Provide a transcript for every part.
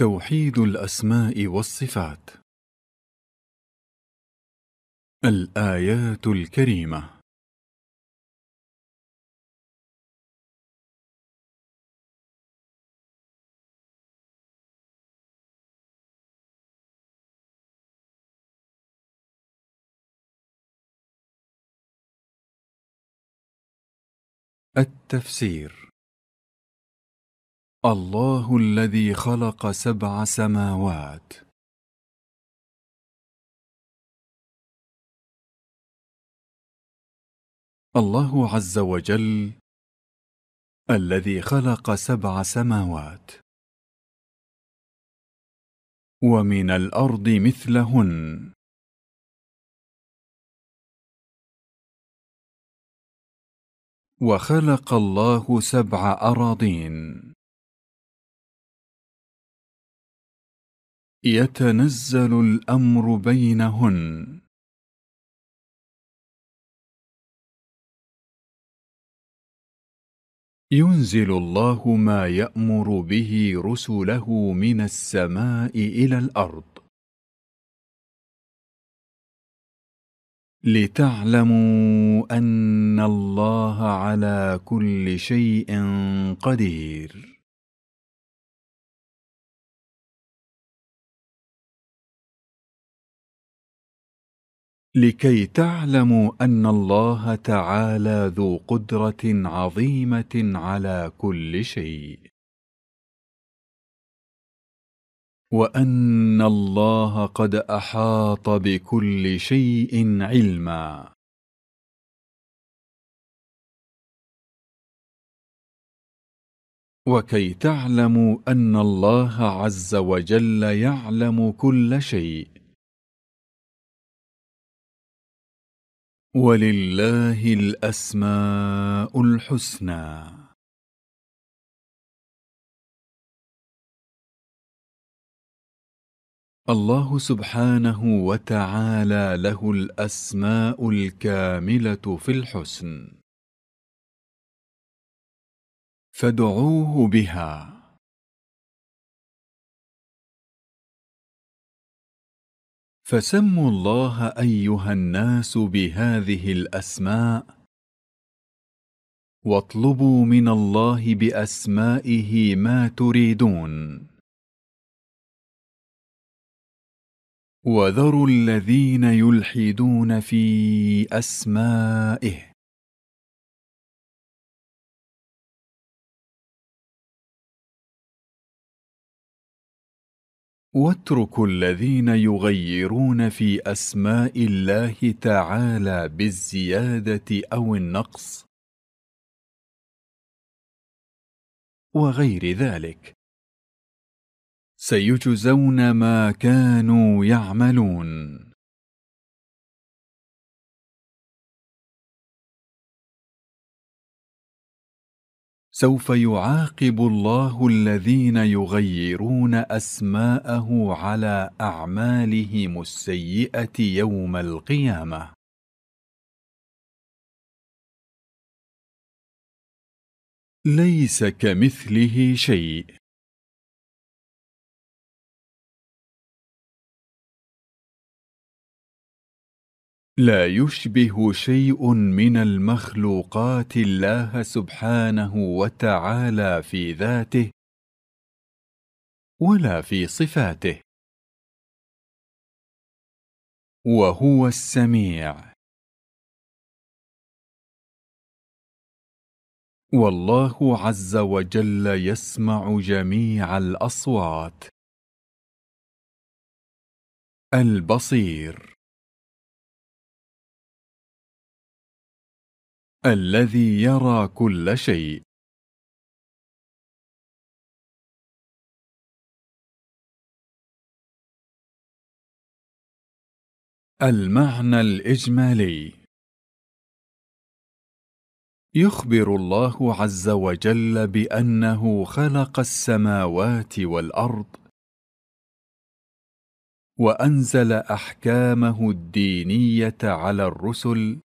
توحيد الاسماء والصفات الايات الكريمه التفسير الله الذي خلق سبع سماوات الله عز وجل الذي خلق سبع سماوات ومن الارض مثلهن وخلق الله سبع اراضين يتنزل الامر بينهن ينزل الله ما يامر به رسله من السماء الى الارض لتعلموا ان الله على كل شيء قدير لكي تعلموا ان الله تعالى ذو قدره عظيمه على كل شيء وان الله قد احاط بكل شيء علما وكي تعلموا ان الله عز وجل يعلم كل شيء ولله الأسماء الحسنى الله سبحانه وتعالى له الأسماء الكاملة في الحسن فادعوه بها فسموا الله ايها الناس بهذه الاسماء واطلبوا من الله باسمائه ما تريدون وذروا الذين يلحدون في اسمائه واترك الذين يغيرون في اسماء الله تعالى بالزياده او النقص وغير ذلك سيجزون ما كانوا يعملون سوف يعاقب الله الذين يغيرون اسماءه على اعمالهم السيئه يوم القيامه ليس كمثله شيء لا يشبه شيء من المخلوقات الله سبحانه وتعالى في ذاته ولا في صفاته وهو السميع والله عز وجل يسمع جميع الاصوات البصير الذي يرى كل شيء المعنى الإجمالي يخبر الله عز وجل بأنه خلق السماوات والأرض وأنزل أحكامه الدينية على الرسل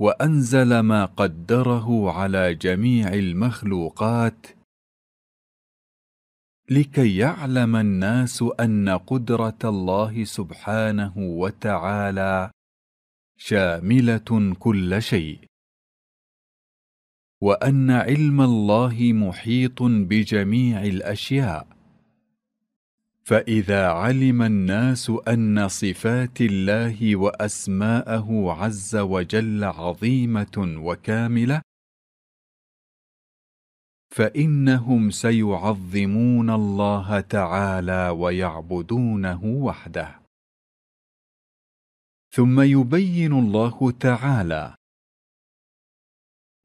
وانزل ما قدره على جميع المخلوقات لكي يعلم الناس ان قدره الله سبحانه وتعالى شامله كل شيء وان علم الله محيط بجميع الاشياء فاذا علم الناس ان صفات الله واسماءه عز وجل عظيمه وكامله فانهم سيعظمون الله تعالى ويعبدونه وحده ثم يبين الله تعالى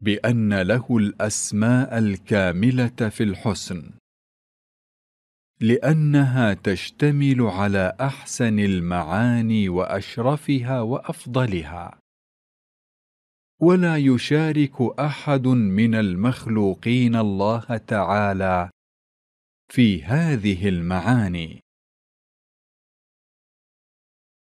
بان له الاسماء الكامله في الحسن لانها تشتمل على احسن المعاني واشرفها وافضلها ولا يشارك احد من المخلوقين الله تعالى في هذه المعاني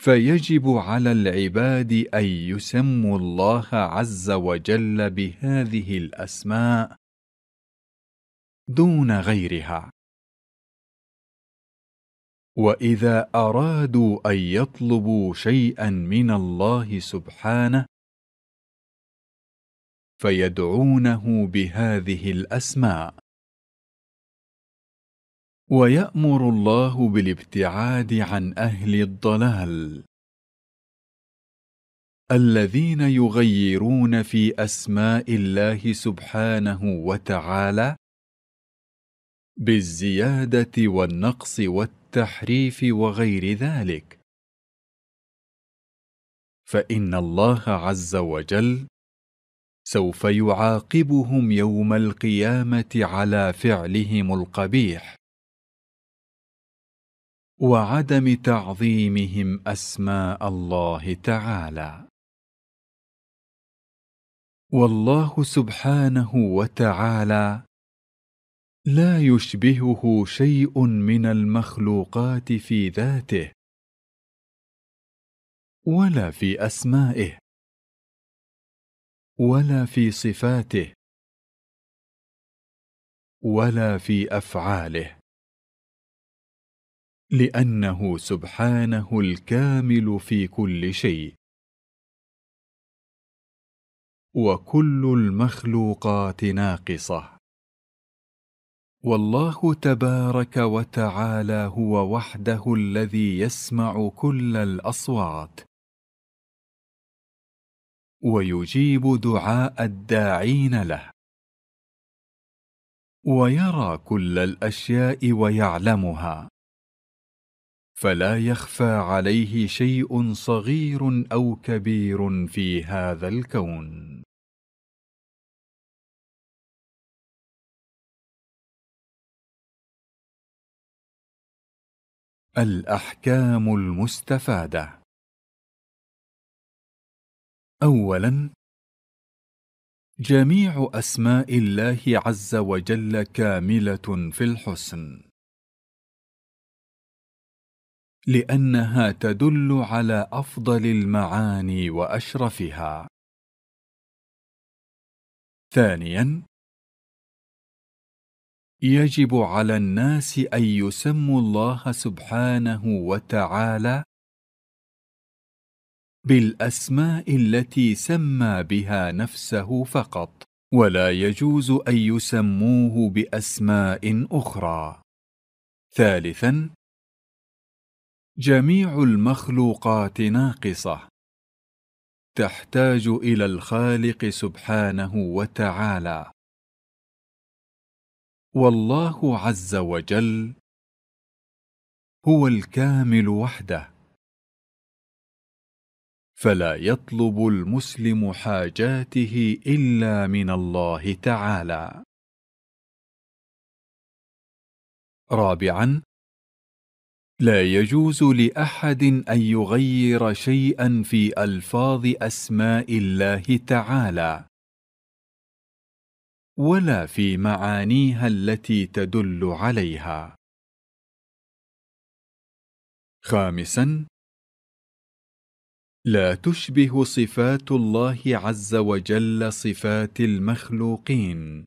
فيجب على العباد ان يسموا الله عز وجل بهذه الاسماء دون غيرها واذا ارادوا ان يطلبوا شيئا من الله سبحانه فيدعونه بهذه الاسماء ويامر الله بالابتعاد عن اهل الضلال الذين يغيرون في اسماء الله سبحانه وتعالى بالزياده والنقص والتعالى والتحريف وغير ذلك فان الله عز وجل سوف يعاقبهم يوم القيامه على فعلهم القبيح وعدم تعظيمهم اسماء الله تعالى والله سبحانه وتعالى لا يشبهه شيء من المخلوقات في ذاته ولا في اسمائه ولا في صفاته ولا في افعاله لانه سبحانه الكامل في كل شيء وكل المخلوقات ناقصه والله تبارك وتعالى هو وحده الذي يسمع كل الاصوات ويجيب دعاء الداعين له ويرى كل الاشياء ويعلمها فلا يخفى عليه شيء صغير او كبير في هذا الكون الأحكام المستفادة أولاً جميع أسماء الله عز وجل كاملة في الحسن لأنها تدل على أفضل المعاني وأشرفها ثانياً يجب على الناس ان يسموا الله سبحانه وتعالى بالاسماء التي سمى بها نفسه فقط ولا يجوز ان يسموه باسماء اخرى ثالثا جميع المخلوقات ناقصه تحتاج الى الخالق سبحانه وتعالى والله عز وجل هو الكامل وحده فلا يطلب المسلم حاجاته الا من الله تعالى رابعا لا يجوز لاحد ان يغير شيئا في الفاظ اسماء الله تعالى ولا في معانيها التي تدل عليها خامسا لا تشبه صفات الله عز وجل صفات المخلوقين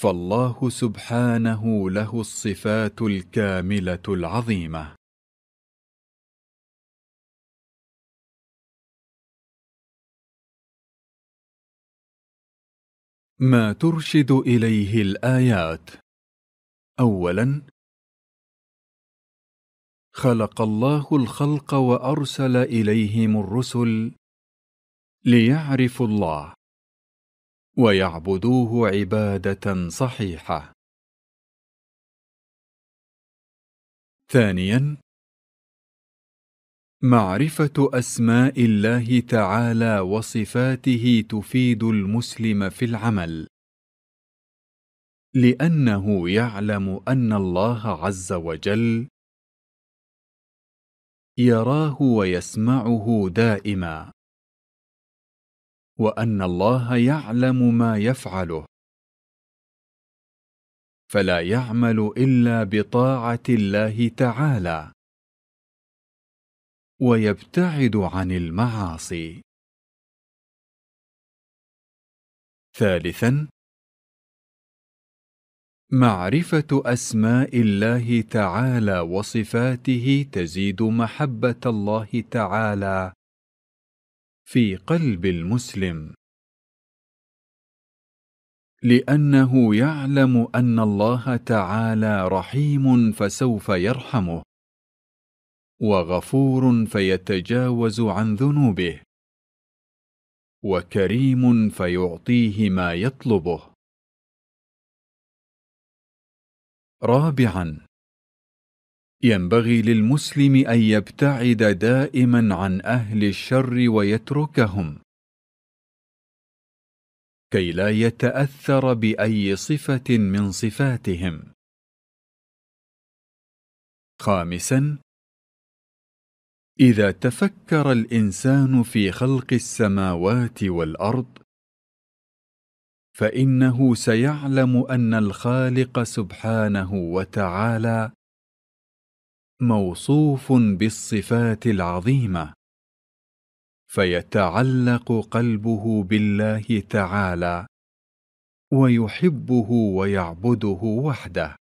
فالله سبحانه له الصفات الكامله العظيمه ما ترشد إليه الآيات أولاً خلق الله الخلق وأرسل إليهم الرسل ليعرفوا الله ويعبدوه عبادة صحيحة ثانياً معرفه اسماء الله تعالى وصفاته تفيد المسلم في العمل لانه يعلم ان الله عز وجل يراه ويسمعه دائما وان الله يعلم ما يفعله فلا يعمل الا بطاعه الله تعالى ويبتعد عن المعاصي ثالثا معرفه اسماء الله تعالى وصفاته تزيد محبه الله تعالى في قلب المسلم لانه يعلم ان الله تعالى رحيم فسوف يرحمه وغفور فيتجاوز عن ذنوبه وكريم فيعطيه ما يطلبه رابعا ينبغي للمسلم ان يبتعد دائما عن اهل الشر ويتركهم كي لا يتاثر باي صفه من صفاتهم خامسا اذا تفكر الانسان في خلق السماوات والارض فانه سيعلم ان الخالق سبحانه وتعالى موصوف بالصفات العظيمه فيتعلق قلبه بالله تعالى ويحبه ويعبده وحده